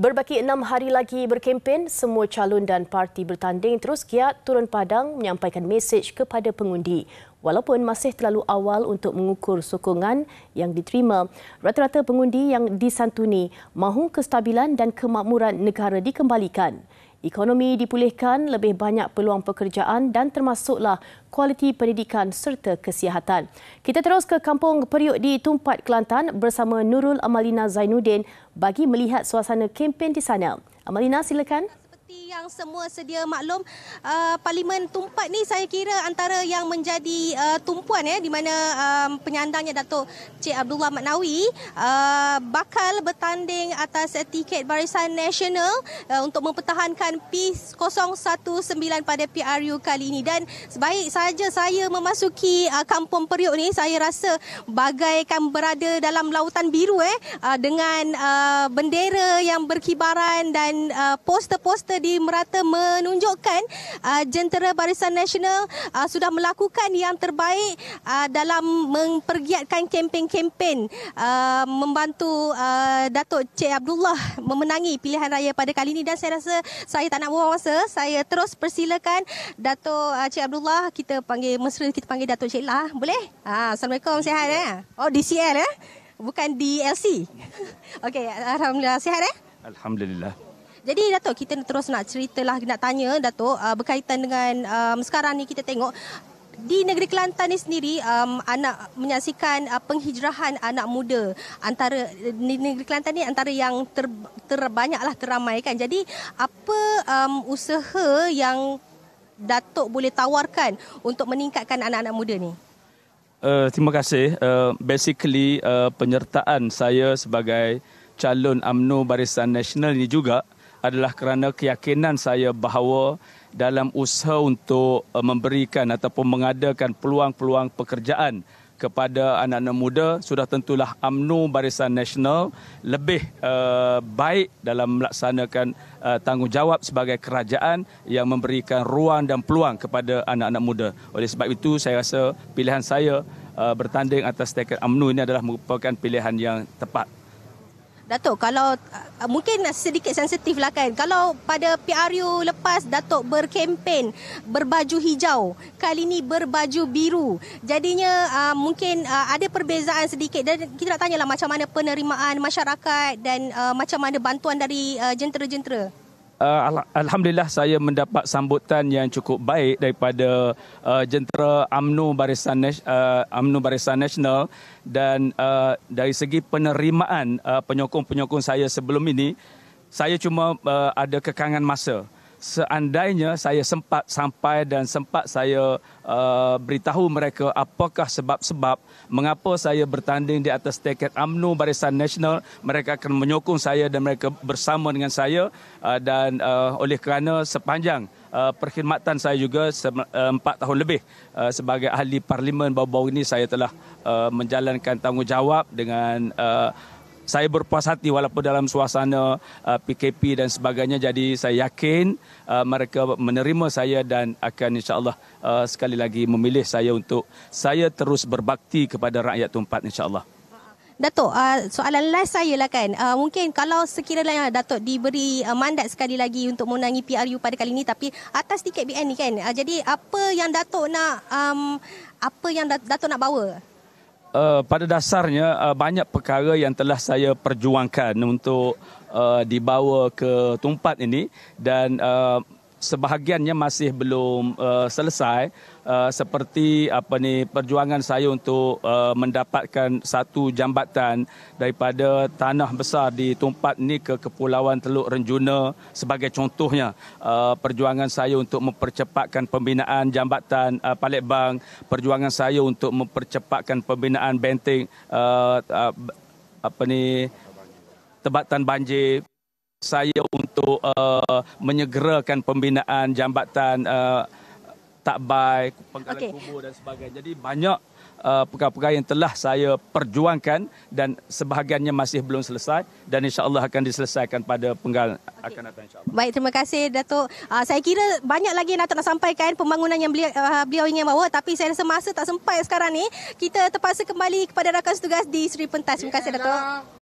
Berbaki enam hari lagi berkempen, semua calon dan parti bertanding terus giat turun padang menyampaikan mesej kepada pengundi. Walaupun masih terlalu awal untuk mengukur sokongan yang diterima, rata-rata pengundi yang disantuni mahu kestabilan dan kemakmuran negara dikembalikan. Ekonomi dipulihkan, lebih banyak peluang pekerjaan dan termasuklah kualiti pendidikan serta kesihatan. Kita terus ke Kampung Periuk di Tumpat, Kelantan bersama Nurul Amalina Zainuddin bagi melihat suasana kempen di sana. Amalina, silakan seperti yang semua sedia maklum uh, parlimen tumpat ni saya kira antara yang menjadi uh, tumpuan ya di mana um, penyandangnya Datuk Cik Abdullah Maknawi uh, bakal bertanding atas tiket Barisan Nasional uh, untuk mempertahankan P019 pada PRU kali ini dan sebaik saja saya memasuki uh, Kampung Periuk ni saya rasa bagaikan berada dalam lautan biru eh uh, dengan uh, bendera yang berkibaran dan uh, poster-poster di merata menunjukkan uh, jentera Barisan Nasional uh, sudah melakukan yang terbaik uh, dalam mempergiatkan kempen-kempen uh, membantu uh, Datuk Cik Abdullah memenangi pilihan raya pada kali ini dan saya rasa saya tak nak buang masa saya terus persilakan Datuk uh, Cik Abdullah kita panggil mesra kita panggil Datuk Cik lah boleh ha assalamualaikum DCL. sihat eh oh DCL eh bukan DLC okey alhamdulillah sihat eh alhamdulillah jadi Datuk kita terus nak cerita lah nak tanya Datuk uh, berkaitan dengan um, sekarang ni kita tengok di negeri Kelantan ni sendiri um, anak menyaksikan uh, penghijrahan anak muda antara di negeri Kelantan ni antara yang ter, terbanyaklah teramai kan. Jadi apa um, usaha yang Datuk boleh tawarkan untuk meningkatkan anak-anak muda ni? Uh, terima kasih. Uh, basically uh, penyertaan saya sebagai calon UMNO Barisan Nasional ini juga adalah kerana keyakinan saya bahawa dalam usaha untuk uh, memberikan ataupun mengadakan peluang-peluang pekerjaan kepada anak-anak muda sudah tentulah AMNU Barisan Nasional lebih uh, baik dalam melaksanakan uh, tanggungjawab sebagai kerajaan yang memberikan ruang dan peluang kepada anak-anak muda. Oleh sebab itu saya rasa pilihan saya uh, bertanding atas tekad AMNU ini adalah merupakan pilihan yang tepat. Datuk kalau uh, mungkin sedikit sensitif lah kan kalau pada PRU lepas Datuk berkempen berbaju hijau kali ini berbaju biru jadinya uh, mungkin uh, ada perbezaan sedikit dan kita nak tanyalah macam mana penerimaan masyarakat dan uh, macam mana bantuan dari uh, jentera-jentera uh, alhamdulillah saya mendapat sambutan yang cukup baik daripada uh, jentera UMNO Barisan UMNO eh, Barisan Nasional dan uh, dari segi penerimaan uh, penyokong-penyokong saya sebelum ini saya cuma uh, ada kekangan masa seandainya saya sempat sampai dan sempat saya uh, beritahu mereka apakah sebab-sebab mengapa saya bertanding di atas tiket AMNO Barisan Nasional mereka akan menyokong saya dan mereka bersama dengan saya uh, dan uh, oleh kerana sepanjang uh, perkhidmatan saya juga uh, empat tahun lebih uh, sebagai ahli parlimen baru-baru ini saya telah uh, menjalankan tanggungjawab dengan uh, saya berpuas hati walaupun dalam suasana uh, PKP dan sebagainya jadi saya yakin uh, mereka menerima saya dan akan insyaallah uh, sekali lagi memilih saya untuk saya terus berbakti kepada rakyat tempat insyaallah Datuk, uh, soalan last saya lah kan. Uh, mungkin kalau sekiranya Datuk diberi uh, mandat sekali lagi untuk menangi PRU pada kali ini tapi atas tiket BN ni kan. Jadi apa yang Datuk nak um, apa yang Datuk nak bawa uh, pada dasarnya uh, banyak perkara yang telah saya perjuangkan untuk uh, dibawa ke tempat ini dan uh, sebahagiannya masih belum uh, selesai. Uh, seperti apa ni perjuangan saya untuk uh, mendapatkan satu jambatan daripada tanah besar di tumpat ni ke kepulauan Teluk Renjuna sebagai contohnya uh, perjuangan saya untuk mempercepatkan pembinaan jambatan uh, Palembang perjuangan saya untuk mempercepatkan pembinaan benteng uh, uh, apa ni tebatan banjir saya untuk uh, menyegerakan pembinaan jambatan uh, takbai, penggalan okay. kubur dan sebagainya. Jadi banyak uh, perkara-perkara yang telah saya perjuangkan dan sebahagiannya masih belum selesai dan insya-Allah akan diselesaikan pada penggal okay. akan datang insya-Allah. Baik, terima kasih Datuk. Uh, saya kira banyak lagi yang Datuk nak sampaikan pembangunan yang beliau, uh, beliau ingin bawa tapi saya rasa masa tak sempat sekarang ni. Kita terpaksa kembali kepada rakan setugas di Seri Pentas. Terima kasih Datuk.